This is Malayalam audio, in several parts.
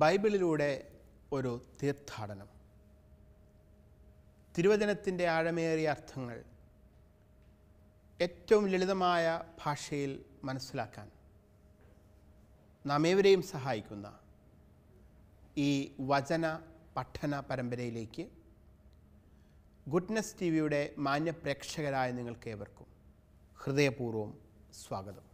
ബൈബിളിലൂടെ ഒരു തീർത്ഥാടനം തിരുവചനത്തിൻ്റെ ആഴമേറിയ അർത്ഥങ്ങൾ ഏറ്റവും ലളിതമായ ഭാഷയിൽ മനസ്സിലാക്കാൻ നാം ഏവരെയും സഹായിക്കുന്ന ഈ വചന പഠന പരമ്പരയിലേക്ക് ഗുഡ്നസ് ടി വിയുടെ മാന്യപ്രേക്ഷകരായ ഏവർക്കും ഹൃദയപൂർവ്വം സ്വാഗതം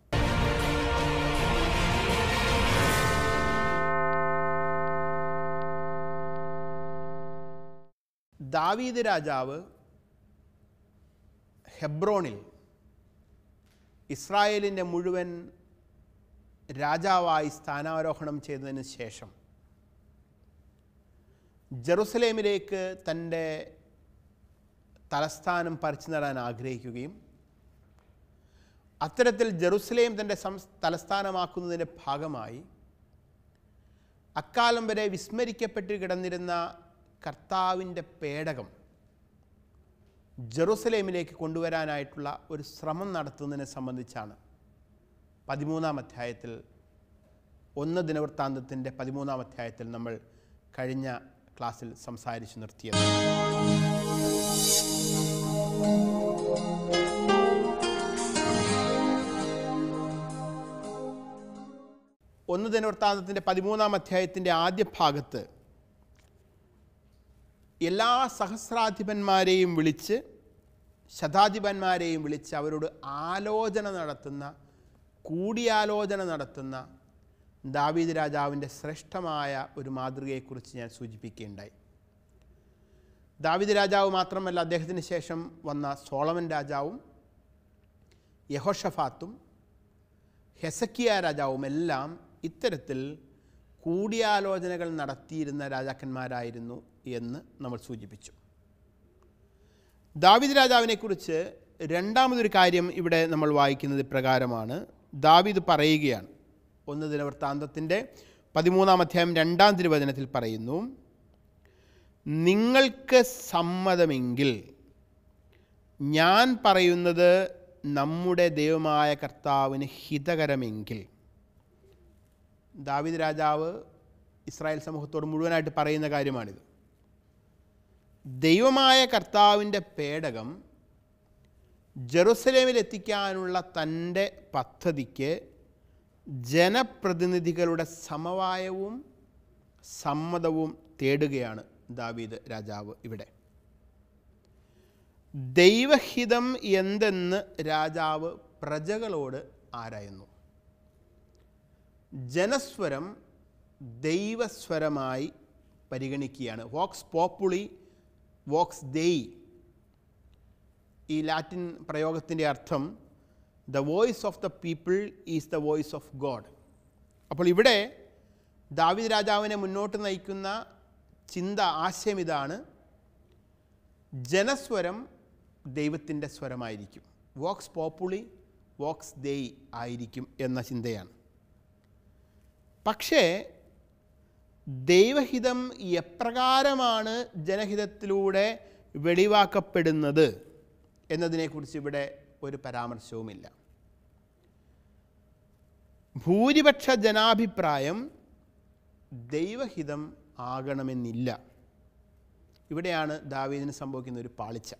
ദാവീദ് രാജാവ് ഹെബ്രോണിൽ ഇസ്രായേലിൻ്റെ മുഴുവൻ രാജാവായി സ്ഥാനാരോഹണം ചെയ്തതിന് ശേഷം ജെറുസലേമിലേക്ക് തൻ്റെ തലസ്ഥാനം പറിച്ചു നടാൻ ആഗ്രഹിക്കുകയും അത്തരത്തിൽ ജെറുസലേം തൻ്റെ സംസ് തലസ്ഥാനമാക്കുന്നതിൻ്റെ ഭാഗമായി അക്കാലം വരെ വിസ്മരിക്കപ്പെട്ട് കിടന്നിരുന്ന കർത്താവിൻ്റെ പേടകം ജെറുസലേമിലേക്ക് കൊണ്ടുവരാനായിട്ടുള്ള ഒരു ശ്രമം നടത്തുന്നതിനെ സംബന്ധിച്ചാണ് പതിമൂന്നാം അധ്യായത്തിൽ ഒന്ന് ദിനവൃത്താന്തത്തിൻ്റെ പതിമൂന്നാം അധ്യായത്തിൽ നമ്മൾ കഴിഞ്ഞ ക്ലാസ്സിൽ സംസാരിച്ചു നിർത്തിയത് ഒന്ന് ദിനവൃത്താന്തത്തിൻ്റെ പതിമൂന്നാം അധ്യായത്തിൻ്റെ ആദ്യ ഭാഗത്ത് എല്ലാ സഹസ്രാധിപന്മാരെയും വിളിച്ച് ശതാധിപന്മാരെയും വിളിച്ച് അവരോട് ആലോചന നടത്തുന്ന കൂടിയാലോചന നടത്തുന്ന ദാവീദ് രാജാവിൻ്റെ ശ്രേഷ്ഠമായ ഒരു മാതൃകയെക്കുറിച്ച് ഞാൻ സൂചിപ്പിക്കുകയുണ്ടായി ദാവീദ് രാജാവ് മാത്രമല്ല അദ്ദേഹത്തിന് ശേഷം വന്ന സോളമൻ രാജാവും യഹോഷഫാത്തും ഹെസക്കിയ രാജാവും എല്ലാം ഇത്തരത്തിൽ കൂടിയാലോചനകൾ നടത്തിയിരുന്ന രാജാക്കന്മാരായിരുന്നു എന്ന് നമ്മൾ സൂചിപ്പിച്ചു ദാവിദ് രാജാവിനെക്കുറിച്ച് രണ്ടാമതൊരു കാര്യം ഇവിടെ നമ്മൾ വായിക്കുന്നത് പ്രകാരമാണ് ദാവിദ് പറയുകയാണ് ഒന്ന് ദിനവൃത്താന്തത്തിൻ്റെ പതിമൂന്നാം അധ്യായം രണ്ടാം തിരുവചനത്തിൽ പറയുന്നു നിങ്ങൾക്ക് സമ്മതമെങ്കിൽ ഞാൻ പറയുന്നത് നമ്മുടെ ദൈവമായ കർത്താവിന് ഹിതകരമെങ്കിൽ ദാവിദ് രാജാവ് ഇസ്രായേൽ സമൂഹത്തോട് മുഴുവനായിട്ട് പറയുന്ന കാര്യമാണിത് ദൈവമായ കർത്താവിൻ്റെ പേടകം ജെറുസലേമിൽ എത്തിക്കാനുള്ള തൻ്റെ പദ്ധതിക്ക് ജനപ്രതിനിധികളുടെ സമവായവും സമ്മതവും തേടുകയാണ് ദാവീദ് രാജാവ് ഇവിടെ ദൈവഹിതം എന്തെന്ന് രാജാവ് പ്രജകളോട് ആരായുന്നു ജനസ്വരം ദൈവസ്വരമായി പരിഗണിക്കുകയാണ് വോക്സ് പോപ്പുളി വോക്സ് ദെയ് ഈ ലാറ്റിൻ പ്രയോഗത്തിൻ്റെ അർത്ഥം the voice of the people is the voice of God അപ്പോൾ ഇവിടെ ദാവിദ് രാജാവിനെ മുന്നോട്ട് നയിക്കുന്ന ചിന്ത ആശയം ഇതാണ് ജനസ്വരം ദൈവത്തിൻ്റെ സ്വരമായിരിക്കും വോക്സ് പോപ്പുളി വോക്സ് ദെയ് ആയിരിക്കും എന്ന ചിന്തയാണ് പക്ഷേ ദൈവഹിതം എപ്രകാരമാണ് ജനഹിതത്തിലൂടെ വെളിവാക്കപ്പെടുന്നത് എന്നതിനെക്കുറിച്ച് ഇവിടെ ഒരു പരാമർശവുമില്ല ഭൂരിപക്ഷ ജനാഭിപ്രായം ദൈവഹിതം ആകണമെന്നില്ല ഇവിടെയാണ് ദാവീദിന് സംഭവിക്കുന്ന ഒരു പാളിച്ച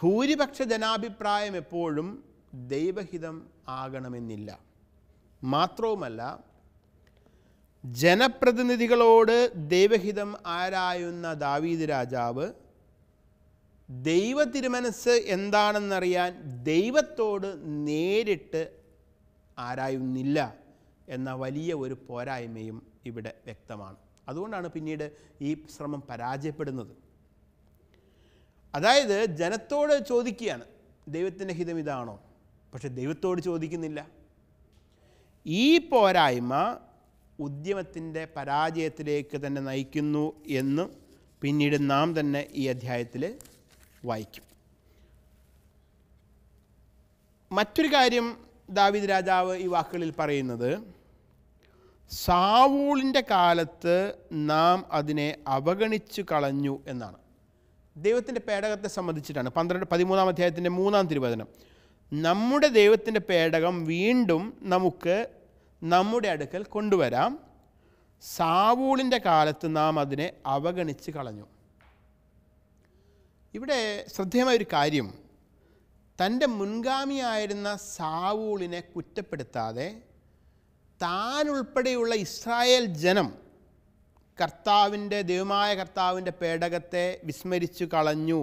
ഭൂരിപക്ഷ ജനാഭിപ്രായം എപ്പോഴും ദൈവഹിതം ആകണമെന്നില്ല മാത്രവുമല്ല ജനപ്രതിനിധികളോട് ദൈവഹിതം ആരായുന്ന ദാവീദ് രാജാവ് ദൈവ തിരുമനസ് എന്താണെന്നറിയാൻ ദൈവത്തോട് നേരിട്ട് ആരായുന്നില്ല എന്ന വലിയ ഒരു പോരായ്മയും ഇവിടെ വ്യക്തമാണ് അതുകൊണ്ടാണ് പിന്നീട് ഈ ശ്രമം പരാജയപ്പെടുന്നത് അതായത് ജനത്തോട് ചോദിക്കുകയാണ് ദൈവത്തിൻ്റെ ഹിതം ഇതാണോ പക്ഷെ ദൈവത്തോട് ചോദിക്കുന്നില്ല ഈ പോരായ്മ ഉദ്യമത്തിൻ്റെ പരാജയത്തിലേക്ക് തന്നെ നയിക്കുന്നു എന്ന് പിന്നീട് നാം തന്നെ ഈ അധ്യായത്തിൽ വായിക്കും മറ്റൊരു കാര്യം ദാവിദ് രാജാവ് ഈ വാക്കുകളിൽ പറയുന്നത് സാവൂളിൻ്റെ കാലത്ത് നാം അതിനെ അവഗണിച്ചു കളഞ്ഞു എന്നാണ് ദൈവത്തിൻ്റെ പേടകത്തെ സംബന്ധിച്ചിട്ടാണ് പന്ത്രണ്ട് പതിമൂന്നാം അധ്യായത്തിൻ്റെ മൂന്നാം തിരുവചനം നമ്മുടെ ദൈവത്തിൻ്റെ പേടകം വീണ്ടും നമുക്ക് നമ്മുടെ അടുക്കൽ കൊണ്ടുവരാം സാവൂളിൻ്റെ കാലത്ത് നാം അതിനെ അവഗണിച്ച് കളഞ്ഞു ഇവിടെ ശ്രദ്ധേയമായൊരു കാര്യം തൻ്റെ മുൻഗാമിയായിരുന്ന സാവൂളിനെ കുറ്റപ്പെടുത്താതെ താൻ ഇസ്രായേൽ ജനം കർത്താവിൻ്റെ ദൈവമായ കർത്താവിൻ്റെ പേടകത്തെ വിസ്മരിച്ചു കളഞ്ഞു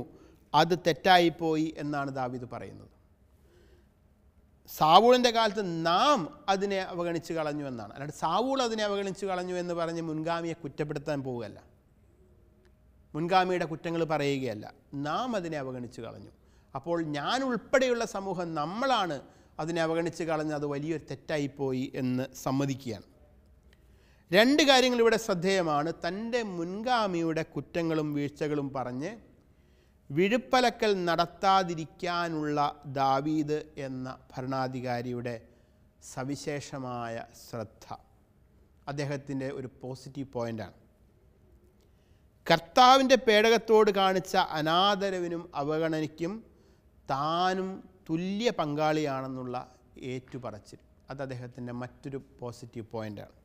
അത് തെറ്റായിപ്പോയി എന്നാണ് ദാവിദ് പറയുന്നത് സാവൂളിൻ്റെ കാലത്ത് നാം അതിനെ അവഗണിച്ച് കളഞ്ഞു എന്നാണ് അല്ലാണ്ട് സാവൂൾ അതിനെ അവഗണിച്ച് കളഞ്ഞു എന്ന് പറഞ്ഞ് മുൻഗാമിയെ കുറ്റപ്പെടുത്താൻ പോവുകയല്ല മുൻഗാമിയുടെ കുറ്റങ്ങൾ പറയുകയല്ല നാം അതിനെ അവഗണിച്ച് കളഞ്ഞു അപ്പോൾ ഞാൻ ഉൾപ്പെടെയുള്ള സമൂഹം നമ്മളാണ് അതിനെ അവഗണിച്ച് കളഞ്ഞ് അത് വലിയൊരു തെറ്റായിപ്പോയി എന്ന് സമ്മതിക്കുകയാണ് രണ്ട് കാര്യങ്ങൾ ഇവിടെ ശ്രദ്ധേയമാണ് തൻ്റെ മുൻഗാമിയുടെ കുറ്റങ്ങളും വീഴ്ചകളും പറഞ്ഞ് വിഴുപ്പലക്കൽ നടത്താതിരിക്കാനുള്ള ദാവീദ് എന്ന ഭരണാധികാരിയുടെ സവിശേഷമായ ശ്രദ്ധ അദ്ദേഹത്തിൻ്റെ ഒരു പോസിറ്റീവ് പോയിൻ്റാണ് കർത്താവിൻ്റെ പേടകത്തോട് കാണിച്ച അനാദരവിനും അവഗണനയ്ക്കും താനും തുല്യ പങ്കാളിയാണെന്നുള്ള ഏറ്റുപറച്ചിൽ അത് അദ്ദേഹത്തിൻ്റെ മറ്റൊരു പോസിറ്റീവ് പോയിൻ്റാണ്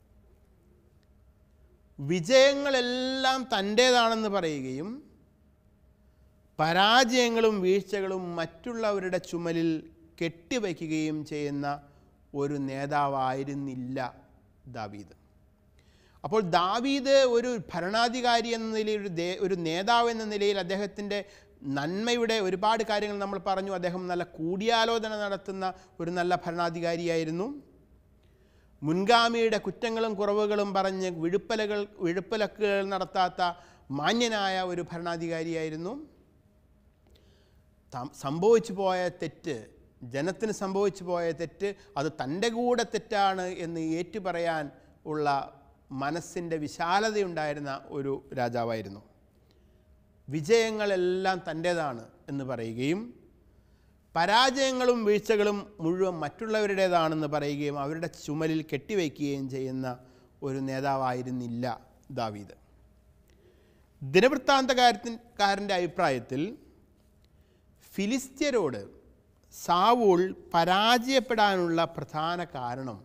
വിജയങ്ങളെല്ലാം തൻ്റേതാണെന്ന് പറയുകയും പരാജയങ്ങളും വീഴ്ചകളും മറ്റുള്ളവരുടെ ചുമലിൽ കെട്ടിവയ്ക്കുകയും ചെയ്യുന്ന ഒരു നേതാവായിരുന്നില്ല ദാവീദ് അപ്പോൾ ദാവീദ് ഒരു ഭരണാധികാരി എന്ന നിലയിൽ ഒരു ഒരു നേതാവ് എന്ന നിലയിൽ അദ്ദേഹത്തിൻ്റെ നന്മയുടെ ഒരുപാട് കാര്യങ്ങൾ നമ്മൾ പറഞ്ഞു അദ്ദേഹം നല്ല കൂടിയാലോചന നടത്തുന്ന ഒരു നല്ല ഭരണാധികാരിയായിരുന്നു മുൻഗാമിയുടെ കുറ്റങ്ങളും കുറവുകളും പറഞ്ഞ് വിഴുപ്പലകൾ വിഴുപ്പലക്കുകൾ നടത്താത്ത മാന്യനായ ഒരു ഭരണാധികാരിയായിരുന്നു സംഭവിച്ചു പോയ തെറ്റ് ജനത്തിന് സംഭവിച്ചു പോയ തെറ്റ് അത് തൻ്റെ കൂടെ തെറ്റാണ് എന്ന് ഏറ്റുപറയാൻ ഉള്ള മനസ്സിൻ്റെ വിശാലതയുണ്ടായിരുന്ന ഒരു രാജാവായിരുന്നു വിജയങ്ങളെല്ലാം തൻ്റേതാണ് എന്ന് പറയുകയും പരാജയങ്ങളും വീഴ്ചകളും മുഴുവൻ മറ്റുള്ളവരുടേതാണെന്ന് പറയുകയും അവരുടെ ചുമലിൽ കെട്ടിവയ്ക്കുകയും ചെയ്യുന്ന ഒരു നേതാവായിരുന്നില്ല ദാവീദ് ദിനവൃത്താന്തകാരത്തിൻ കാരൻ്റെ അഭിപ്രായത്തിൽ ഫിലിസ്ത്യരോട് സാവൂൾ പരാജയപ്പെടാനുള്ള പ്രധാന കാരണം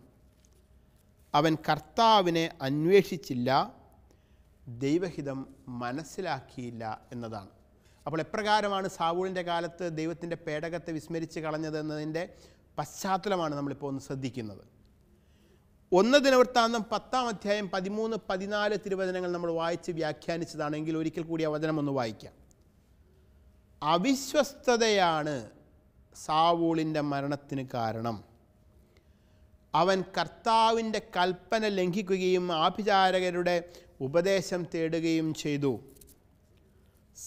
അവൻ കർത്താവിനെ അന്വേഷിച്ചില്ല ദൈവഹിതം മനസ്സിലാക്കിയില്ല എന്നതാണ് അപ്പോൾ എപ്രകാരമാണ് സാവൂളിൻ്റെ കാലത്ത് ദൈവത്തിൻ്റെ പേടകത്തെ വിസ്മരിച്ച് കളഞ്ഞത് എന്നതിൻ്റെ പശ്ചാത്തലമാണ് നമ്മളിപ്പോൾ ഒന്ന് ശ്രദ്ധിക്കുന്നത് ഒന്ന് ദിനവൃത്താന്തം പത്താം അധ്യായം പതിമൂന്ന് പതിനാല് തിരുവചനങ്ങൾ നമ്മൾ വായിച്ച് വ്യാഖ്യാനിച്ചതാണെങ്കിൽ ഒരിക്കൽ കൂടി ആ വചനം ഒന്ന് വായിക്കാം അവിശ്വസ്തതയാണ് സാവൂളിൻ്റെ മരണത്തിന് കാരണം അവൻ കർത്താവിൻ്റെ കൽപ്പന ലംഘിക്കുകയും ആഭിചാരകരുടെ ഉപദേശം തേടുകയും ചെയ്തു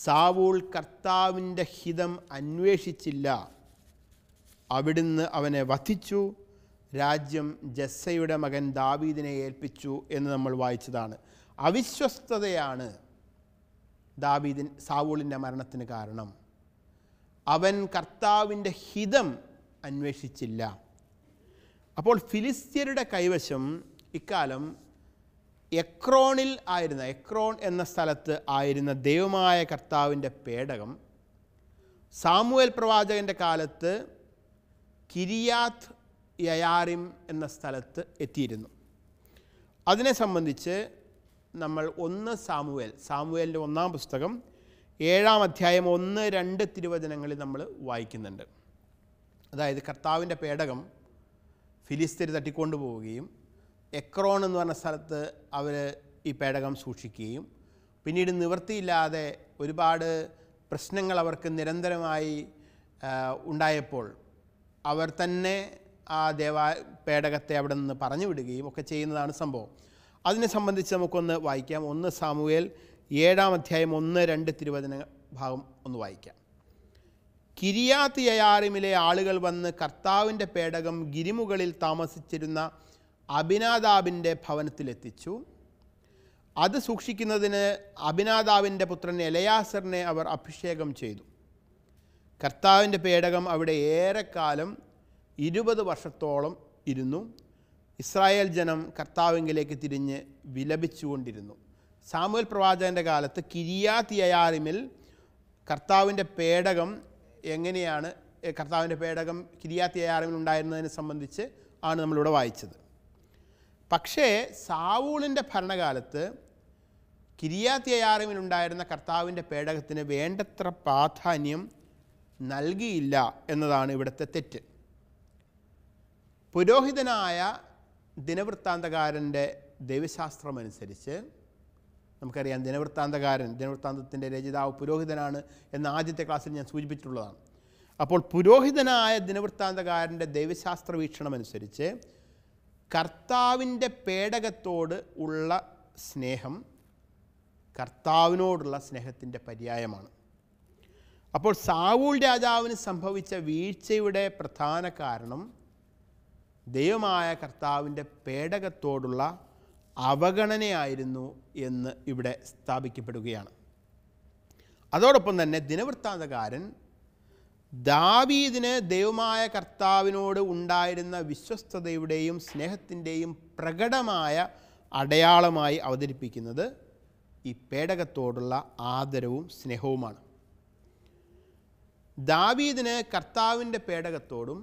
സാവൂൾ കർത്താവിൻ്റെ ഹിതം അന്വേഷിച്ചില്ല അവിടുന്ന് അവനെ വധിച്ചു രാജ്യം ജസ്സയുടെ മകൻ ദാവീദിനെ ഏൽപ്പിച്ചു എന്ന് നമ്മൾ വായിച്ചതാണ് അവിശ്വസ്തതയാണ് ദാവീദിൻ സാവൂളിൻ്റെ മരണത്തിന് കാരണം അവൻ കർത്താവിൻ്റെ ഹിതം അന്വേഷിച്ചില്ല അപ്പോൾ ഫിലിസ്ത്യരുടെ കൈവശം ഇക്കാലം എക്രോണിൽ ആയിരുന്ന എക്രോൺ എന്ന സ്ഥലത്ത് ആയിരുന്ന ദൈവമായ കർത്താവിൻ്റെ പേടകം സാമുവൽ പ്രവാചകൻ്റെ കാലത്ത് കിരിയാത്ത് യയാറിം എന്ന സ്ഥലത്ത് എത്തിയിരുന്നു അതിനെ സംബന്ധിച്ച് നമ്മൾ ഒന്ന് സാമുവേൽ സാമുവേലിൻ്റെ ഒന്നാം പുസ്തകം ഏഴാം അധ്യായം ഒന്ന് രണ്ട് തിരുവചനങ്ങളിൽ നമ്മൾ വായിക്കുന്നുണ്ട് അതായത് കർത്താവിൻ്റെ പേടകം ഫിലിസ്തീർ തട്ടിക്കൊണ്ടു പോവുകയും എക്രോൺ എന്ന് പറഞ്ഞ സ്ഥലത്ത് അവർ ഈ പേടകം സൂക്ഷിക്കുകയും പിന്നീട് നിവൃത്തിയില്ലാതെ ഒരുപാട് പ്രശ്നങ്ങൾ അവർക്ക് നിരന്തരമായി ഉണ്ടായപ്പോൾ അവർ തന്നെ ആ ദേവാ പേടകത്തെ അവിടെ നിന്ന് പറഞ്ഞു വിടുകയും ഒക്കെ ചെയ്യുന്നതാണ് സംഭവം അതിനെ സംബന്ധിച്ച് നമുക്കൊന്ന് വായിക്കാം ഒന്ന് സാമുവേൽ ഏഴാം അധ്യായം ഒന്ന് രണ്ട് തിരുവചന ഭാഗം ഒന്ന് വായിക്കാം കിരിയാത്ത് യയാറിമിലെ ആളുകൾ വന്ന് കർത്താവിൻ്റെ പേടകം ഗിരിമുകളിൽ താമസിച്ചിരുന്ന അഭിനാദാബിൻ്റെ ഭവനത്തിലെത്തിച്ചു അത് സൂക്ഷിക്കുന്നതിന് അഭിനാദാവിൻ്റെ പുത്രൻ എലയാസറിനെ അവർ അഭിഷേകം ചെയ്തു കർത്താവിൻ്റെ പേടകം അവിടെ ഏറെക്കാലം ഇരുപത് വർഷത്തോളം ഇരുന്നു ഇസ്രായേൽ ജനം കർത്താവിങ്കിലേക്ക് തിരിഞ്ഞ് വിലപിച്ചുകൊണ്ടിരുന്നു സാമുവൽ പ്രവാചകൻ്റെ കാലത്ത് കിരിയാത്തിയയാറിമിൽ കർത്താവിൻ്റെ പേടകം എങ്ങനെയാണ് കർത്താവിൻ്റെ പേടകം കിരിയാത്തിയയാറിമിൽ ഉണ്ടായിരുന്നതിനെ സംബന്ധിച്ച് ആണ് നമ്മളിവിടെ വായിച്ചത് പക്ഷേ സാവൂളിൻ്റെ ഭരണകാലത്ത് കിരിയാത്തിയയാറിമിൽ ഉണ്ടായിരുന്ന കർത്താവിൻ്റെ പേടകത്തിന് വേണ്ടത്ര പ്രാധാന്യം നൽകിയില്ല എന്നതാണ് ഇവിടുത്തെ തെറ്റ് പുരോഹിതനായ ദിനവൃത്താന്തകാരൻ്റെ ദൈവശാസ്ത്രമനുസരിച്ച് നമുക്കറിയാം ദിനവൃത്താന്തകാരൻ ദിനവൃത്താന്തത്തിൻ്റെ രചിതാവ് പുരോഹിതനാണ് എന്ന ആദ്യത്തെ ക്ലാസ്സിൽ ഞാൻ സൂചിപ്പിച്ചിട്ടുള്ളതാണ് അപ്പോൾ പുരോഹിതനായ ദിനവൃത്താന്തകാരൻ്റെ ദൈവശാസ്ത്ര വീക്ഷണമനുസരിച്ച് കർത്താവിൻ്റെ പേടകത്തോട് ഉള്ള സ്നേഹം കർത്താവിനോടുള്ള സ്നേഹത്തിൻ്റെ പര്യായമാണ് അപ്പോൾ സാവൂൾ രാജാവിന് സംഭവിച്ച വീഴ്ചയുടെ പ്രധാന കാരണം ദൈവമായ കർത്താവിൻ്റെ പേടകത്തോടുള്ള അവഗണനയായിരുന്നു എന്ന് ഇവിടെ സ്ഥാപിക്കപ്പെടുകയാണ് അതോടൊപ്പം തന്നെ ദിനവൃത്താന്തകാരൻ ദാവീദിന് ദൈവമായ കർത്താവിനോട് ഉണ്ടായിരുന്ന വിശ്വസ്തതയുടെയും സ്നേഹത്തിൻ്റെയും പ്രകടമായ അടയാളമായി അവതരിപ്പിക്കുന്നത് ഈ പേടകത്തോടുള്ള ആദരവും സ്നേഹവുമാണ് ദാവീദിന് കർത്താവിൻ്റെ പേടകത്തോടും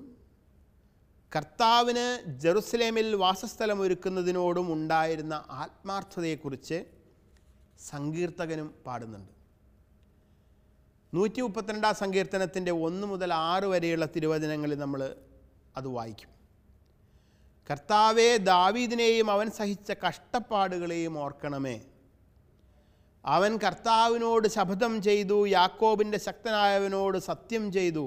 കർത്താവിന് ജെറുസലേമിൽ വാസസ്ഥലം ഒരുക്കുന്നതിനോടും ഉണ്ടായിരുന്ന ആത്മാർത്ഥതയെക്കുറിച്ച് സങ്കീർത്തകനും പാടുന്നുണ്ട് നൂറ്റി മുപ്പത്തിരണ്ടാം സങ്കീർത്തനത്തിൻ്റെ ഒന്ന് മുതൽ ആറ് വരെയുള്ള തിരുവചനങ്ങളിൽ നമ്മൾ അത് വായിക്കും കർത്താവെ ദാവീദിനെയും അവൻ സഹിച്ച കഷ്ടപ്പാടുകളെയും ഓർക്കണമേ അവൻ കർത്താവിനോട് ശപഥം ചെയ്തു യാക്കോബിൻ്റെ ശക്തനായവനോട് സത്യം ചെയ്തു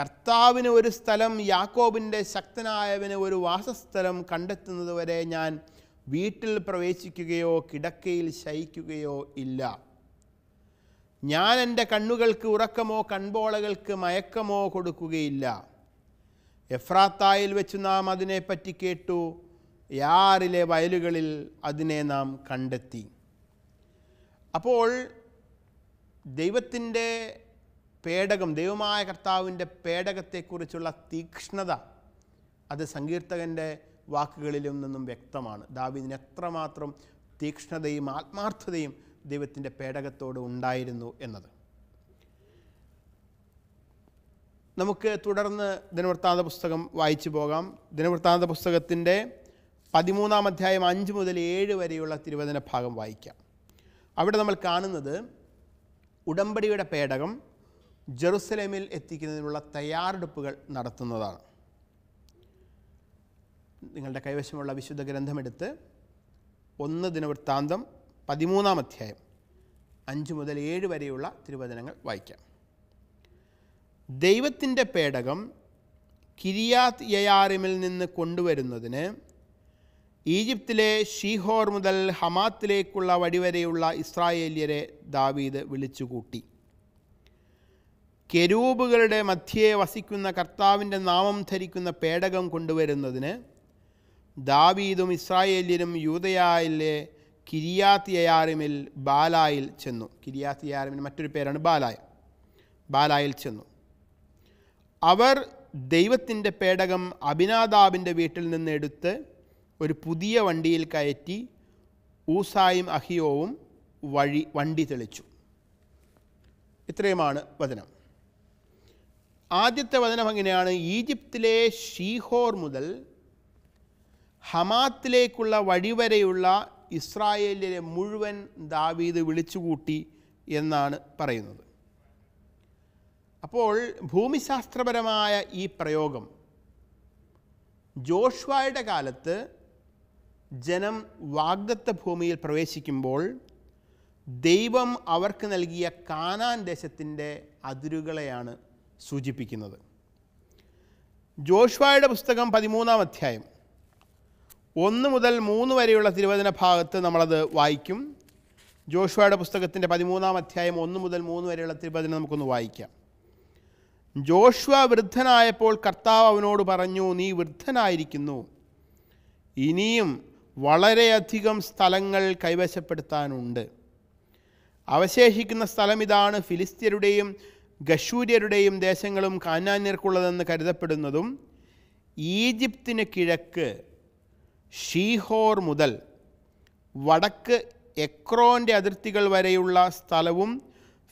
കർത്താവിന് ഒരു സ്ഥലം യാക്കോബിൻ്റെ ശക്തനായവന് ഒരു വാസസ്ഥലം കണ്ടെത്തുന്നത് വരെ ഞാൻ വീട്ടിൽ പ്രവേശിക്കുകയോ കിടക്കയിൽ ശയിക്കുകയോ ഇല്ല ഞാൻ എൻ്റെ കണ്ണുകൾക്ക് ഉറക്കമോ കൺപോളകൾക്ക് മയക്കമോ കൊടുക്കുകയില്ല എഫ്രാത്തായിൽ വെച്ച് നാം അതിനെപ്പറ്റി കേട്ടു യാറിലെ വയലുകളിൽ അതിനെ നാം കണ്ടെത്തി അപ്പോൾ ദൈവത്തിൻ്റെ പേടകം ദൈവമായ കർത്താവിൻ്റെ പേടകത്തെക്കുറിച്ചുള്ള തീക്ഷ്ണത അത് സങ്കീർത്തകൻ്റെ വാക്കുകളിലും നിന്നും വ്യക്തമാണ് ദാവീദിന് എത്രമാത്രം തീക്ഷ്ണതയും ആത്മാർത്ഥതയും ദൈവത്തിൻ്റെ പേടകത്തോട് ഉണ്ടായിരുന്നു എന്നത് നമുക്ക് തുടർന്ന് ദിനവൃത്താന്ത പുസ്തകം വായിച്ചു പോകാം ദിനവൃത്താന്ത പുസ്തകത്തിൻ്റെ പതിമൂന്നാം അധ്യായം അഞ്ച് മുതൽ ഏഴ് വരെയുള്ള തിരുവചന ഭാഗം വായിക്കാം അവിടെ നമ്മൾ കാണുന്നത് ഉടമ്പടിയുടെ പേടകം ജെറുസലേമിൽ എത്തിക്കുന്നതിനുള്ള തയ്യാറെടുപ്പുകൾ നടത്തുന്നതാണ് നിങ്ങളുടെ കൈവശമുള്ള വിശുദ്ധ ഗ്രന്ഥമെടുത്ത് ഒന്ന് ദിനവൃത്താന്തം പതിമൂന്നാം അധ്യായം അഞ്ച് മുതൽ ഏഴ് വരെയുള്ള തിരുവചനങ്ങൾ വായിക്കാം ദൈവത്തിൻ്റെ പേടകം കിരിയാത് യയാറിമിൽ നിന്ന് കൊണ്ടുവരുന്നതിന് ഈജിപ്തിലെ ഷീഹോർ മുതൽ ഹമാത്തിലേക്കുള്ള വഴിവരെയുള്ള ഇസ്രായേലിയരെ ദാവീദ് വിളിച്ചുകൂട്ടി കെരൂബുകളുടെ മധ്യേ വസിക്കുന്ന കർത്താവിൻ്റെ നാമം ധരിക്കുന്ന പേടകം കൊണ്ടുവരുന്നതിന് ദാവീദും ഇസ്രായേലിനും യൂതയായിലെ കിരിയാത്തിയാറിമിൽ ബാലായിൽ ചെന്നു കിരിയാത്തിയയാറിമിന് മറ്റൊരു പേരാണ് ബാലായ ബാലായിൽ ചെന്നു അവർ ദൈവത്തിൻ്റെ പേടകം അഭിനാദാബിൻ്റെ വീട്ടിൽ നിന്ന് എടുത്ത് ഒരു പുതിയ വണ്ടിയിൽ കയറ്റി ഊസായും അഹിയോവും വഴി വണ്ടി തെളിച്ചു ഇത്രയുമാണ് വചനം ആദ്യത്തെ വചനം അങ്ങനെയാണ് ഈജിപ്തിലെ ഷീഹോർ മുതൽ ഹമാത്തിലേക്കുള്ള വഴിവരെയുള്ള ഇസ്രായേലിലെ മുഴുവൻ ദാവീദ് വിളിച്ചുകൂട്ടി എന്നാണ് പറയുന്നത് അപ്പോൾ ഭൂമിശാസ്ത്രപരമായ ഈ പ്രയോഗം ജോഷ്വായുടെ കാലത്ത് ജനം വാഗ്ദത്ത ഭൂമിയിൽ പ്രവേശിക്കുമ്പോൾ ദൈവം അവർക്ക് നൽകിയ കാനാൻ ദേശത്തിൻ്റെ അതിരുകളെയാണ് സൂചിപ്പിക്കുന്നത് ജോഷ്വായുടെ പുസ്തകം പതിമൂന്നാം അധ്യായം ഒന്ന് മുതൽ മൂന്ന് വരെയുള്ള തിരുവചന ഭാഗത്ത് നമ്മളത് വായിക്കും ജോഷ്വയുടെ പുസ്തകത്തിൻ്റെ പതിമൂന്നാം അധ്യായം ഒന്ന് മുതൽ മൂന്ന് വരെയുള്ള തിരുവചനം നമുക്കൊന്ന് വായിക്കാം ജോഷ്വ വൃദ്ധനായപ്പോൾ കർത്താവ് അവനോട് പറഞ്ഞു നീ വൃദ്ധനായിരിക്കുന്നു ഇനിയും വളരെയധികം സ്ഥലങ്ങൾ കൈവശപ്പെടുത്താനുണ്ട് അവശേഷിക്കുന്ന സ്ഥലം ഇതാണ് ഫിലിസ്ത്യരുടെയും ഗശൂര്യരുടെയും ദേശങ്ങളും കാനാന്യർക്കുള്ളതെന്ന് കരുതപ്പെടുന്നതും ഈജിപ്തിന് കിഴക്ക് ഷീഹോർ മുതൽ വടക്ക് എക്രോൻ്റെ അതിർത്തികൾ വരെയുള്ള സ്ഥലവും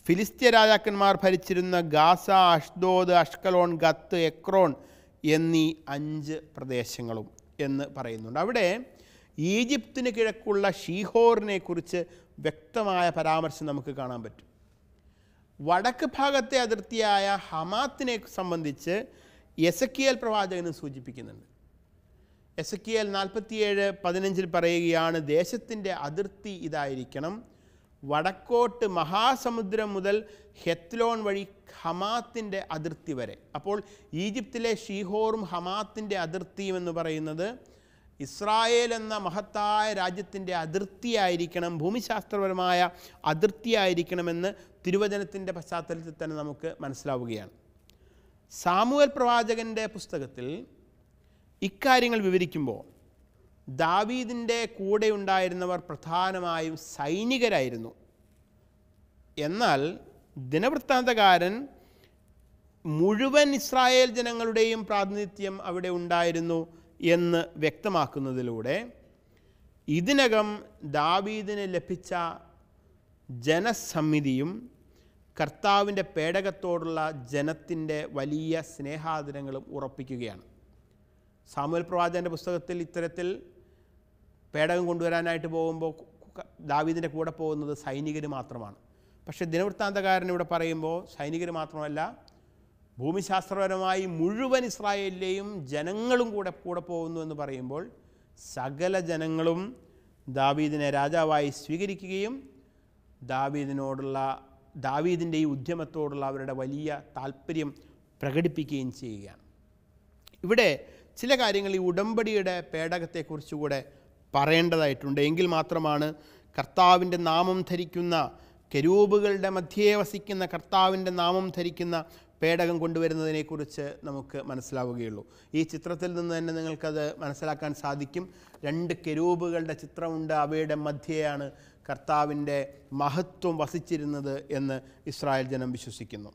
ഫിലിസ്ത്യ രാജാക്കന്മാർ ഭരിച്ചിരുന്ന Gaza Ashdod Ashkelon Gath Ekron എന്നീ അഞ്ച് പ്രദേശങ്ങളും എന്ന് പറയുന്നുണ്ട് അവിടെ ഈജിപ്തിന് കിഴക്കുള്ള ഷീഹോറിനെക്കുറിച്ച് വ്യക്തമായ പരാമർശം നമുക്ക് കാണാൻ പറ്റും വടക്ക് ഭാഗത്തെ അതിർത്തിയായ ഹമാത്തിനെ സംബന്ധിച്ച് എസക്കിയൽ പ്രവാചകനും സൂചിപ്പിക്കുന്നുണ്ട് എസക്കിയൽ നാൽപ്പത്തിയേഴ് പതിനഞ്ചിൽ പറയുകയാണ് ദേശത്തിൻ്റെ അതിർത്തി ഇതായിരിക്കണം വടക്കോട്ട് മഹാസമുദ്രം മുതൽ ഹെത്ലോൺ വഴി ഹമാത്തിൻ്റെ അതിർത്തി വരെ അപ്പോൾ ഈജിപ്തിലെ ഷീഹോറും ഹമാത്തിൻ്റെ അതിർത്തിയും എന്ന് പറയുന്നത് ഇസ്രായേൽ എന്ന മഹത്തായ രാജ്യത്തിൻ്റെ അതിർത്തിയായിരിക്കണം ഭൂമിശാസ്ത്രപരമായ അതിർത്തിയായിരിക്കണമെന്ന് തിരുവചനത്തിൻ്റെ പശ്ചാത്തലത്തിൽ തന്നെ നമുക്ക് മനസ്സിലാവുകയാണ് സാമുവൽ പ്രവാചകൻ്റെ പുസ്തകത്തിൽ ഇക്കാര്യങ്ങൾ വിവരിക്കുമ്പോൾ ദാവീദിൻ്റെ കൂടെ ഉണ്ടായിരുന്നവർ പ്രധാനമായും സൈനികരായിരുന്നു എന്നാൽ ദിനവൃത്താന്തകാരൻ മുഴുവൻ ഇസ്രായേൽ ജനങ്ങളുടെയും പ്രാതിനിധ്യം അവിടെ ഉണ്ടായിരുന്നു എന്ന് വ്യക്തമാക്കുന്നതിലൂടെ ഇതിനകം ദാവീദിന് ലഭിച്ച ജനസമ്മിതിയും കർത്താവിൻ്റെ പേടകത്തോടുള്ള ജനത്തിൻ്റെ വലിയ സ്നേഹാദരങ്ങളും ഉറപ്പിക്കുകയാണ് സാമൂഹ്യ പ്രവാചകൻ്റെ പുസ്തകത്തിൽ ഇത്തരത്തിൽ പേടകം കൊണ്ടുവരാനായിട്ട് പോകുമ്പോൾ ദാവീദിൻ്റെ കൂടെ പോകുന്നത് സൈനികർ മാത്രമാണ് പക്ഷേ ദിനവൃത്താന്തകാരൻ ഇവിടെ പറയുമ്പോൾ സൈനികർ മാത്രമല്ല ഭൂമിശാസ്ത്രപരമായി മുഴുവൻ ഇസ്രായേലിലെയും ജനങ്ങളും കൂടെ കൂടെ പോകുന്നു എന്ന് പറയുമ്പോൾ സകല ജനങ്ങളും ദാവീദിനെ രാജാവായി സ്വീകരിക്കുകയും ദാവീദിനോടുള്ള ദാവീദിൻ്റെ ഈ ഉദ്യമത്തോടുള്ള അവരുടെ വലിയ താല്പര്യം പ്രകടിപ്പിക്കുകയും ചെയ്യുകയാണ് ഇവിടെ ചില കാര്യങ്ങൾ ഈ ഉടമ്പടിയുടെ പേടകത്തെക്കുറിച്ചുകൂടെ പറയേണ്ടതായിട്ടുണ്ട് എങ്കിൽ മാത്രമാണ് കർത്താവിൻ്റെ നാമം ധരിക്കുന്ന കരൂപുകളുടെ മധ്യേ വസിക്കുന്ന കർത്താവിൻ്റെ നാമം ധരിക്കുന്ന പേടകം കൊണ്ടുവരുന്നതിനെക്കുറിച്ച് നമുക്ക് മനസ്സിലാവുകയുള്ളൂ ഈ ചിത്രത്തിൽ നിന്ന് തന്നെ നിങ്ങൾക്കത് മനസ്സിലാക്കാൻ സാധിക്കും രണ്ട് കെരൂബുകളുടെ ചിത്രമുണ്ട് അവയുടെ മധ്യയാണ് കർത്താവിൻ്റെ മഹത്വം വസിച്ചിരുന്നത് എന്ന് ഇസ്രായേൽ ജനം വിശ്വസിക്കുന്നു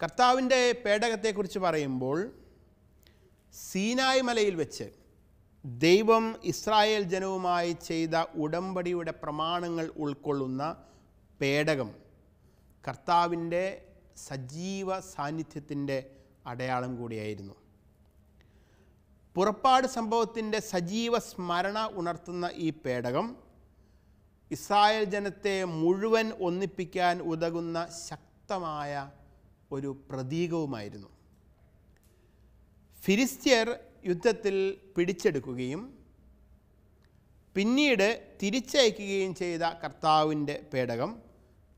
കർത്താവിൻ്റെ പേടകത്തെക്കുറിച്ച് പറയുമ്പോൾ സീനായി മലയിൽ വെച്ച് ദൈവം ഇസ്രായേൽ ജനവുമായി ചെയ്ത ഉടമ്പടിയുടെ പ്രമാണങ്ങൾ ഉൾക്കൊള്ളുന്ന പേടകം കർത്താവിൻ്റെ സജീവ സാന്നിധ്യത്തിൻ്റെ അടയാളം കൂടിയായിരുന്നു പുറപ്പാട് സംഭവത്തിൻ്റെ സജീവ സ്മരണ ഉണർത്തുന്ന ഈ പേടകം ഇസ്രായേൽ ജനത്തെ മുഴുവൻ ഒന്നിപ്പിക്കാൻ ഉതകുന്ന ശക്തമായ ഒരു പ്രതീകവുമായിരുന്നു ഫിലിസ്ത്യർ യുദ്ധത്തിൽ പിടിച്ചെടുക്കുകയും പിന്നീട് തിരിച്ചയക്കുകയും ചെയ്ത കർത്താവിൻ്റെ പേടകം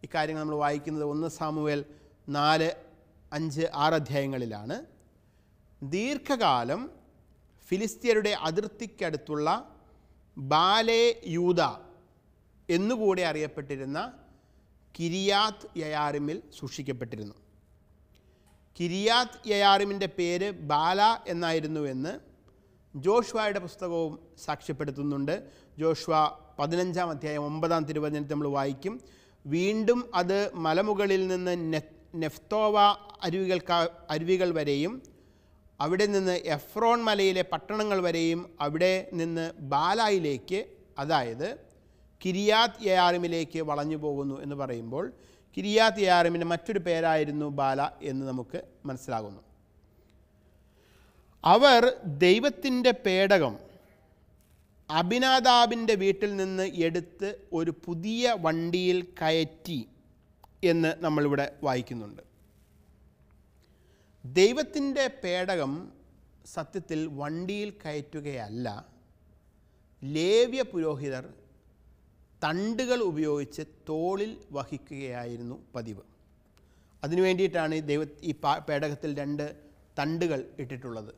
ഇക്കാര്യങ്ങൾ നമ്മൾ വായിക്കുന്നത് ഒന്ന് സാമുവേൽ നാല് അഞ്ച് ആറ് അധ്യായങ്ങളിലാണ് ദീർഘകാലം ഫിലിസ്തീയരുടെ അതിർത്തിക്കടുത്തുള്ള ബാലേ യൂത എന്നുകൂടെ അറിയപ്പെട്ടിരുന്ന കിരിയാത്ത് യയാറിമിൽ സൂക്ഷിക്കപ്പെട്ടിരുന്നു കിരിയാത്ത് യയാറിമിൻ്റെ പേര് ബാല എന്നായിരുന്നുവെന്ന് ജോഷ്വായുടെ പുസ്തകവും സാക്ഷ്യപ്പെടുത്തുന്നുണ്ട് ജോഷ്വ പതിനഞ്ചാം അധ്യായം ഒമ്പതാം തിരുവചനത്തിൽ നമ്മൾ വായിക്കും വീണ്ടും അത് മലമുകളിൽ നിന്ന് നെഫ്തോവ അരുവികൾ അരുവികൾ വരെയും അവിടെ നിന്ന് എഫ്രോൺ മലയിലെ പട്ടണങ്ങൾ വരെയും അവിടെ നിന്ന് ബാലായിലേക്ക് അതായത് കിരിയാത് യയാറിമിലേക്ക് വളഞ്ഞു പോകുന്നു എന്ന് പറയുമ്പോൾ കിരിയാത് യയാറിമിൻ്റെ മറ്റൊരു പേരായിരുന്നു ബാല എന്ന് നമുക്ക് മനസ്സിലാകുന്നു അവർ ദൈവത്തിൻ്റെ പേടകം അഭിനാദാബിൻ്റെ വീട്ടിൽ നിന്ന് എടുത്ത് ഒരു പുതിയ വണ്ടിയിൽ കയറ്റി എന്ന് നമ്മളിവിടെ വായിക്കുന്നുണ്ട് ദൈവത്തിൻ്റെ പേടകം സത്യത്തിൽ വണ്ടിയിൽ കയറ്റുകയല്ല ലേവ്യ പുരോഹിതർ തണ്ടുകൾ ഉപയോഗിച്ച് തോളിൽ വഹിക്കുകയായിരുന്നു പതിവ് അതിനു വേണ്ടിയിട്ടാണ് ദൈവ ഈ പേടകത്തിൽ രണ്ട് തണ്ടുകൾ ഇട്ടിട്ടുള്ളത്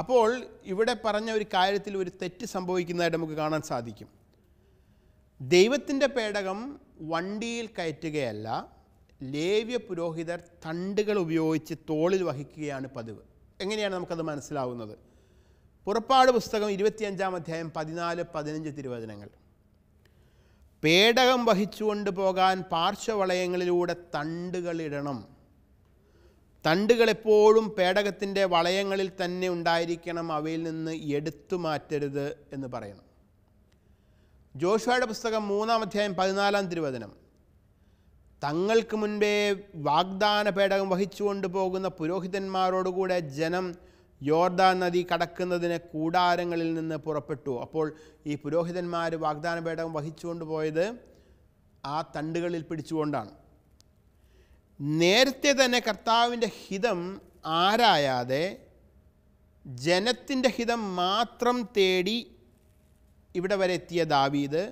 അപ്പോൾ ഇവിടെ പറഞ്ഞ ഒരു കാര്യത്തിൽ ഒരു തെറ്റ് സംഭവിക്കുന്നതായിട്ട് നമുക്ക് കാണാൻ സാധിക്കും ദൈവത്തിൻ്റെ പേടകം വണ്ടിയിൽ കയറ്റുകയല്ല ലേവ്യ പുരോഹിതർ തണ്ടുകൾ ഉപയോഗിച്ച് തോളിൽ വഹിക്കുകയാണ് പതിവ് എങ്ങനെയാണ് നമുക്കത് മനസ്സിലാവുന്നത് പുറപ്പാട് പുസ്തകം ഇരുപത്തിയഞ്ചാം അധ്യായം പതിനാല് പതിനഞ്ച് തിരുവചനങ്ങൾ പേടകം വഹിച്ചുകൊണ്ട് പോകാൻ പാർശ്വവളയങ്ങളിലൂടെ തണ്ടുകളിടണം തണ്ടുകളെപ്പോഴും പേടകത്തിൻ്റെ വളയങ്ങളിൽ തന്നെ ഉണ്ടായിരിക്കണം അവയിൽ നിന്ന് എടുത്തു മാറ്റരുത് എന്ന് പറയണം ജോഷുവയുടെ പുസ്തകം മൂന്നാം അധ്യായം പതിനാലാം തിരുവചനം തങ്ങൾക്ക് മുൻപേ വാഗ്ദാന പേടകം വഹിച്ചുകൊണ്ട് പോകുന്ന പുരോഹിതന്മാരോടുകൂടെ ജനം യോർദാൻ നദി കടക്കുന്നതിന് കൂടാരങ്ങളിൽ നിന്ന് പുറപ്പെട്ടു അപ്പോൾ ഈ പുരോഹിതന്മാർ വാഗ്ദാന പേടകം വഹിച്ചുകൊണ്ട് പോയത് ആ തണ്ടുകളിൽ പിടിച്ചുകൊണ്ടാണ് നേരത്തെ തന്നെ കർത്താവിൻ്റെ ഹിതം ആരായാതെ ജനത്തിൻ്റെ ഹിതം മാത്രം തേടി ഇവിടെ വരെ എത്തിയ ദാവീദ്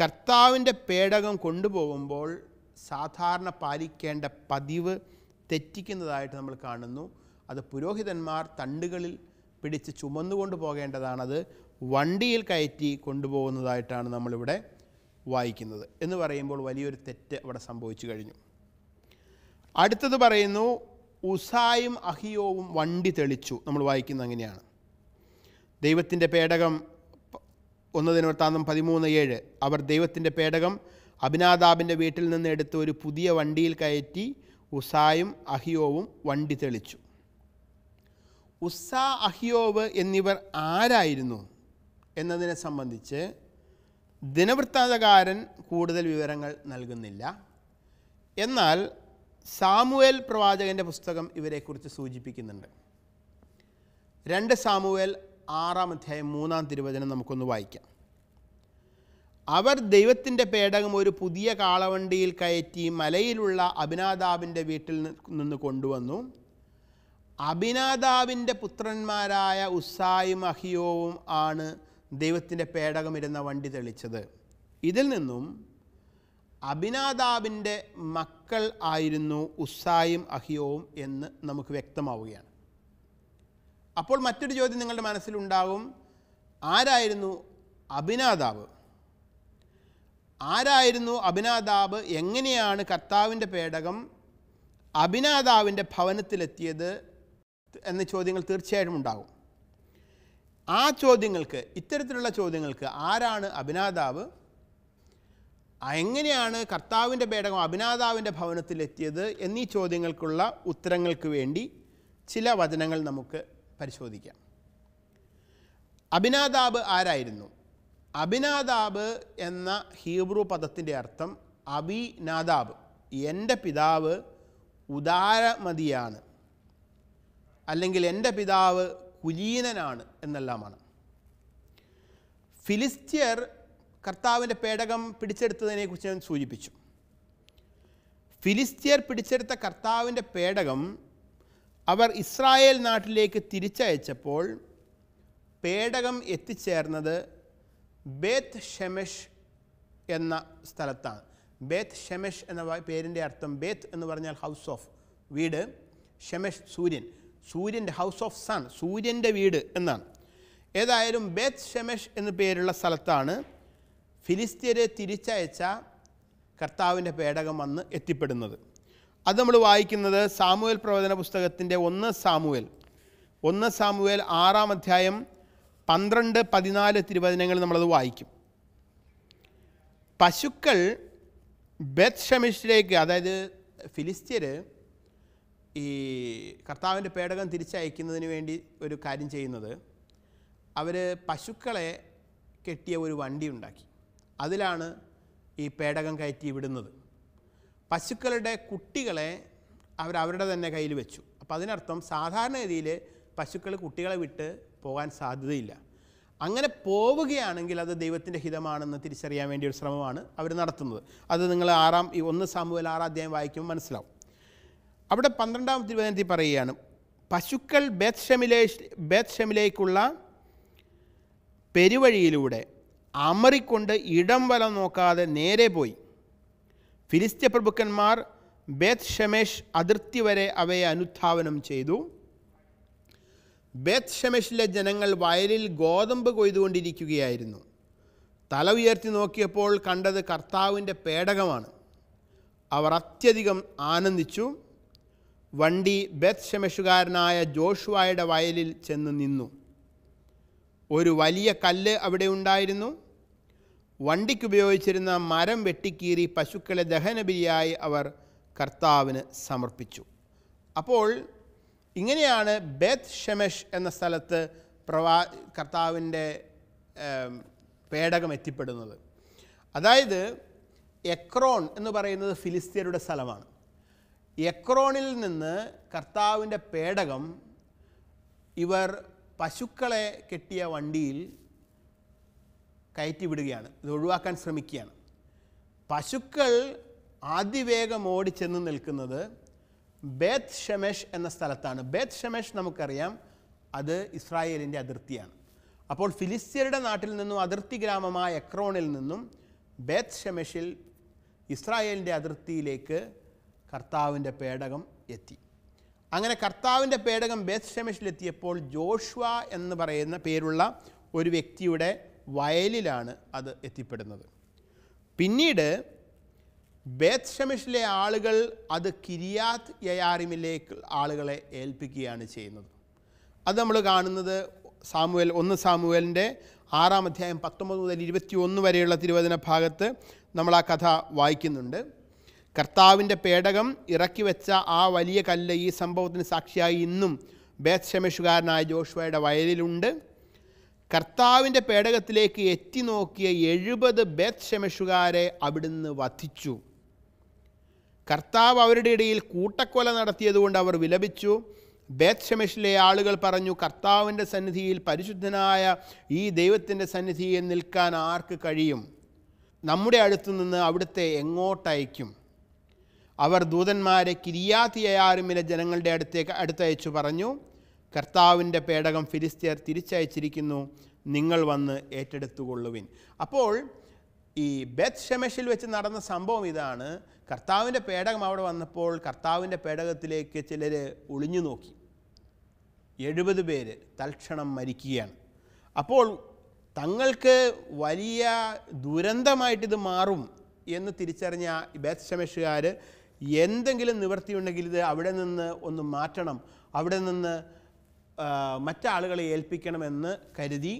കർത്താവിൻ്റെ പേടകം കൊണ്ടുപോകുമ്പോൾ സാധാരണ പാലിക്കേണ്ട പതിവ് തെറ്റിക്കുന്നതായിട്ട് നമ്മൾ കാണുന്നു അത് പുരോഹിതന്മാർ തണ്ടുകളിൽ പിടിച്ച് ചുമന്നുകൊണ്ട് പോകേണ്ടതാണത് വണ്ടിയിൽ കയറ്റി കൊണ്ടുപോകുന്നതായിട്ടാണ് നമ്മളിവിടെ വായിക്കുന്നത് എന്ന് പറയുമ്പോൾ വലിയൊരു തെറ്റ് അവിടെ സംഭവിച്ചു കഴിഞ്ഞു അടുത്തത് പറയുന്നു ഉസായും അഹിയോവും വണ്ടി തെളിച്ചു നമ്മൾ വായിക്കുന്നത് അങ്ങനെയാണ് ദൈവത്തിൻ്റെ പേടകം ഒന്നതിന് ദിനവൃത്താന്തം പതിമൂന്ന് ഏഴ് അവർ ദൈവത്തിൻ്റെ പേടകം അഭിനാതാബിൻ്റെ വീട്ടിൽ നിന്ന് എടുത്ത് ഒരു പുതിയ വണ്ടിയിൽ കയറ്റി ഉസായും അഹിയോവും വണ്ടി തെളിച്ചു ഉസ്സ അഹിയോവ് എന്നിവർ ആരായിരുന്നു എന്നതിനെ സംബന്ധിച്ച് ദിനവൃത്താന്തകാരൻ കൂടുതൽ വിവരങ്ങൾ നൽകുന്നില്ല എന്നാൽ സാമുവേൽ പ്രവാചകൻ്റെ പുസ്തകം ഇവരെക്കുറിച്ച് സൂചിപ്പിക്കുന്നുണ്ട് രണ്ട് സാമുവേൽ ആറാം അധ്യായം മൂന്നാം തിരുവചനം നമുക്കൊന്ന് വായിക്കാം അവർ ദൈവത്തിൻ്റെ പേടകം ഒരു പുതിയ കാളവണ്ടിയിൽ കയറ്റി മലയിലുള്ള അഭിനാതാവിൻ്റെ വീട്ടിൽ നിന്ന് കൊണ്ടുവന്നു അഭിനാദാവിൻ്റെ പുത്രന്മാരായ ഉസ്സായും അഹിയോവും ആണ് ദൈവത്തിൻ്റെ പേടകമിരുന്ന വണ്ടി തെളിച്ചത് ഇതിൽ നിന്നും അഭിനാദാബിൻ്റെ മക്കൾ ആയിരുന്നു ഉസ്സായും അഹിയോവും എന്ന് നമുക്ക് വ്യക്തമാവുകയാണ് അപ്പോൾ മറ്റൊരു ചോദ്യം നിങ്ങളുടെ മനസ്സിലുണ്ടാകും ആരായിരുന്നു അഭിനാദാബ് ആരായിരുന്നു അഭിനാദാബ് എങ്ങനെയാണ് കർത്താവിൻ്റെ പേടകം അഭിനാദാവിൻ്റെ ഭവനത്തിലെത്തിയത് എന്ന ചോദ്യങ്ങൾ തീർച്ചയായിട്ടും ഉണ്ടാകും ആ ചോദ്യങ്ങൾക്ക് ഇത്തരത്തിലുള്ള ചോദ്യങ്ങൾക്ക് ആരാണ് അഭിനാതാവ് എങ്ങനെയാണ് കർത്താവിൻ്റെ പേടകം അഭിനാതാവിൻ്റെ ഭവനത്തിലെത്തിയത് എന്നീ ചോദ്യങ്ങൾക്കുള്ള ഉത്തരങ്ങൾക്ക് വേണ്ടി ചില വചനങ്ങൾ നമുക്ക് പരിശോധിക്കാം അഭിനാതാബ് ആരായിരുന്നു അഭിനാതാബ് എന്ന ഹീബ്രു പദത്തിൻ്റെ അർത്ഥം അഭിനാദാബ് എൻ്റെ പിതാവ് ഉദാരമതിയാണ് അല്ലെങ്കിൽ എൻ്റെ പിതാവ് കുലീനനാണ് എന്നെല്ലാമാണ് ഫിലിസ്ത്യർ കർത്താവിൻ്റെ പേടകം പിടിച്ചെടുത്തതിനെക്കുറിച്ച് ഞാൻ സൂചിപ്പിച്ചു ഫിലിസ്ത്യർ പിടിച്ചെടുത്ത കർത്താവിൻ്റെ പേടകം അവർ ഇസ്രായേൽ നാട്ടിലേക്ക് തിരിച്ചയച്ചപ്പോൾ പേടകം എത്തിച്ചേർന്നത് ബേത്ത് ഷെമെഷ് എന്ന സ്ഥലത്താണ് ബേത്ത് ഷെമെഷ് എന്ന പേരിൻ്റെ അർത്ഥം ബേത്ത് എന്ന് പറഞ്ഞാൽ ഹൗസ് ഓഫ് വീട് ഷെമെഷ് സൂര്യൻ സൂര്യൻ്റെ ഹൗസ് ഓഫ് സൺ സൂര്യൻ്റെ വീട് എന്നാണ് ഏതായാലും ബേത്ത് ഷെമഷ് എന്നു പേരുള്ള സ്ഥലത്താണ് ഫിലിസ്തീനെ തിരിച്ചയച്ച കർത്താവിൻ്റെ പേടകം വന്ന് എത്തിപ്പെടുന്നത് അത് നമ്മൾ വായിക്കുന്നത് സാമുവേൽ പ്രവചന പുസ്തകത്തിൻ്റെ ഒന്ന് സാമുവേൽ ഒന്ന് സാമുവേൽ ആറാം അധ്യായം പന്ത്രണ്ട് പതിനാല് തിരുവചനങ്ങൾ നമ്മളത് വായിക്കും പശുക്കൾ ബെത്ത് ഷമിഷിലേക്ക് അതായത് ഫിലിസ്ത്യർ ഈ കർത്താവിൻ്റെ പേടകം തിരിച്ചയക്കുന്നതിന് വേണ്ടി ഒരു കാര്യം ചെയ്യുന്നത് അവർ പശുക്കളെ കെട്ടിയ ഒരു വണ്ടി ഉണ്ടാക്കി അതിലാണ് ഈ പേടകം കയറ്റി വിടുന്നത് പശുക്കളുടെ കുട്ടികളെ അവരവരുടെ തന്നെ കയ്യിൽ വെച്ചു അപ്പോൾ അതിനർത്ഥം സാധാരണഗതിയിൽ പശുക്കൾ കുട്ടികളെ വിട്ട് പോകാൻ സാധ്യതയില്ല അങ്ങനെ പോവുകയാണെങ്കിൽ അത് ദൈവത്തിൻ്റെ ഹിതമാണെന്ന് തിരിച്ചറിയാൻ വേണ്ടി ഒരു ശ്രമമാണ് അവർ നടത്തുന്നത് അത് നിങ്ങൾ ആറാം ഈ ഒന്ന് സാമ്പുവൽ ആറാം അധ്യായം വായിക്കുമ്പോൾ മനസ്സിലാവും അവിടെ പന്ത്രണ്ടാം തിരുവനന്തി പറയുകയാണ് പശുക്കൾ ബേത് ഷെമിലേ ബേത് ഷെമിലേക്കുള്ള പെരുവഴിയിലൂടെ അമറിക്കൊണ്ട് ഇടം വല നോക്കാതെ നേരെ പോയി ഫിലിസ്ത്യ പ്രഭുക്കന്മാർ ബേത് ഷമേഷ് അതിർത്തി വരെ അവയെ അനുധാവനം ചെയ്തു ബേത് ഷമേഷിലെ ജനങ്ങൾ വയലിൽ ഗോതമ്പ് കൊയ്തുകൊണ്ടിരിക്കുകയായിരുന്നു തല ഉയർത്തി നോക്കിയപ്പോൾ കണ്ടത് കർത്താവിൻ്റെ പേടകമാണ് അവർ അത്യധികം ആനന്ദിച്ചു വണ്ടി ബെത്ത് ശമശുകാരനായ ജോഷുവായുടെ വയലിൽ ചെന്ന് നിന്നു ഒരു വലിയ കല്ല് അവിടെ ഉണ്ടായിരുന്നു വണ്ടിക്കുപയോഗിച്ചിരുന്ന മരം വെട്ടിക്കീറി പശുക്കളെ ദഹനബലിയായി അവർ കർത്താവിന് സമർപ്പിച്ചു അപ്പോൾ ഇങ്ങനെയാണ് ബെത്ത് ഷെമഷ് എന്ന സ്ഥലത്ത് പ്രവാ കർത്താവിൻ്റെ പേടകം എത്തിപ്പെടുന്നത് അതായത് എക്രോൺ എന്ന് പറയുന്നത് ഫിലിസ്തീനയുടെ സ്ഥലമാണ് എക്രോണിൽ നിന്ന് കർത്താവിൻ്റെ പേടകം ഇവർ പശുക്കളെ കെട്ടിയ വണ്ടിയിൽ കയറ്റി വിടുകയാണ് ഇത് ഒഴിവാക്കാൻ ശ്രമിക്കുകയാണ് പശുക്കൾ അതിവേഗം ഓടിച്ചെന്ന് നിൽക്കുന്നത് ബേത്ത് ഷമേഷ് എന്ന സ്ഥലത്താണ് ബേത്ത് ഷമേഷ് നമുക്കറിയാം അത് ഇസ്രായേലിൻ്റെ അതിർത്തിയാണ് അപ്പോൾ ഫിലിസ്ത്യരുടെ നാട്ടിൽ നിന്നും അതിർത്തി ഗ്രാമമായ എക്രോണിൽ നിന്നും ബേത്ത് ഷമേഷിൽ ഇസ്രായേലിൻ്റെ അതിർത്തിയിലേക്ക് കർത്താവിൻ്റെ പേടകം എത്തി അങ്ങനെ കർത്താവിൻ്റെ പേടകം ബേത്ത് ഷെമിഷിലെത്തിയപ്പോൾ ജോഷ്വ എന്ന് പറയുന്ന പേരുള്ള ഒരു വ്യക്തിയുടെ വയലിലാണ് അത് എത്തിപ്പെടുന്നത് പിന്നീട് ബേത്ത് ഷെമിഷിലെ ആളുകൾ അത് കിരിയാത്ത് യയാറിമിലേക്ക് ആളുകളെ ഏൽപ്പിക്കുകയാണ് ചെയ്യുന്നത് അത് നമ്മൾ കാണുന്നത് സാമുവൽ ഒന്ന് സാമുവലിൻ്റെ ആറാം അധ്യായം പത്തൊമ്പത് മുതൽ ഇരുപത്തി ഒന്ന് വരെയുള്ള തിരുവചന ഭാഗത്ത് നമ്മൾ ആ കഥ വായിക്കുന്നുണ്ട് കർത്താവിൻ്റെ പേടകം ഇറക്കി വെച്ച ആ വലിയ കല്ല് ഈ സംഭവത്തിന് സാക്ഷിയായി ഇന്നും ബേത്ത് ജോഷുവയുടെ വയലിലുണ്ട് കർത്താവിൻ്റെ പേടകത്തിലേക്ക് എത്തി നോക്കിയ എഴുപത് ബേത്ത് ഷമേഷുകാരെ അവിടുന്ന് വധിച്ചു കർത്താവ് അവരുടെ ഇടയിൽ കൂട്ടക്കൊല നടത്തിയതുകൊണ്ട് അവർ വിലപിച്ചു ബേത്ത് ഷെമിഷിലെ ആളുകൾ പറഞ്ഞു കർത്താവിൻ്റെ സന്നിധിയിൽ പരിശുദ്ധനായ ഈ ദൈവത്തിൻ്റെ സന്നിധിയിൽ നിൽക്കാൻ ആർക്ക് കഴിയും നമ്മുടെ അടുത്തു നിന്ന് അവിടുത്തെ എങ്ങോട്ടയക്കും അവർ ദൂതന്മാരെ കിരിയാതിയയാരുമിലെ ജനങ്ങളുടെ അടുത്തേക്ക് അടുത്തയച്ചു പറഞ്ഞു കർത്താവിൻ്റെ പേടകം ഫിലിസ്തീർ തിരിച്ചയച്ചിരിക്കുന്നു നിങ്ങൾ വന്ന് ഏറ്റെടുത്തുകൊള്ളുവിൻ അപ്പോൾ ഈ ബെത് ഷെമഷിൽ വെച്ച് നടന്ന സംഭവം ഇതാണ് കർത്താവിൻ്റെ പേടകം അവിടെ വന്നപ്പോൾ കർത്താവിൻ്റെ പേടകത്തിലേക്ക് ചിലർ ഒളിഞ്ഞു നോക്കി എഴുപത് പേര് തൽക്ഷണം മരിക്കുകയാണ് അപ്പോൾ തങ്ങൾക്ക് വലിയ ദുരന്തമായിട്ടിത് മാറും എന്ന് തിരിച്ചറിഞ്ഞ ബെത് ഷെമഷുകാർ എന്തെങ്കിലും ഉണ്ടെങ്കിൽ ഇത് അവിടെ നിന്ന് ഒന്ന് മാറ്റണം അവിടെ നിന്ന് മറ്റാളുകളെ ഏൽപ്പിക്കണമെന്ന് കരുതി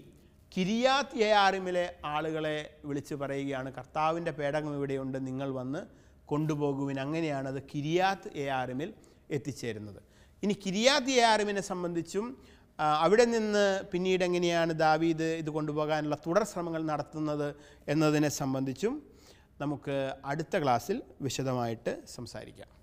കിരിയാത്ത് എയാറിമിലെ ആളുകളെ വിളിച്ച് പറയുകയാണ് കർത്താവിൻ്റെ പേടകം ഇവിടെയുണ്ട് നിങ്ങൾ വന്ന് കൊണ്ടുപോകുവിൻ അങ്ങനെയാണ് അത് കിരിയാത്ത് എയാറിമിൽ എത്തിച്ചേരുന്നത് ഇനി കിരിയാത്ത് എയാറിമിനെ സംബന്ധിച്ചും അവിടെ നിന്ന് പിന്നീട് എങ്ങനെയാണ് ദാവീദ് ഇത് കൊണ്ടുപോകാനുള്ള തുടർ ശ്രമങ്ങൾ നടത്തുന്നത് എന്നതിനെ സംബന്ധിച്ചും നമുക്ക് അടുത്ത ക്ലാസ്സിൽ വിശദമായിട്ട് സംസാരിക്കാം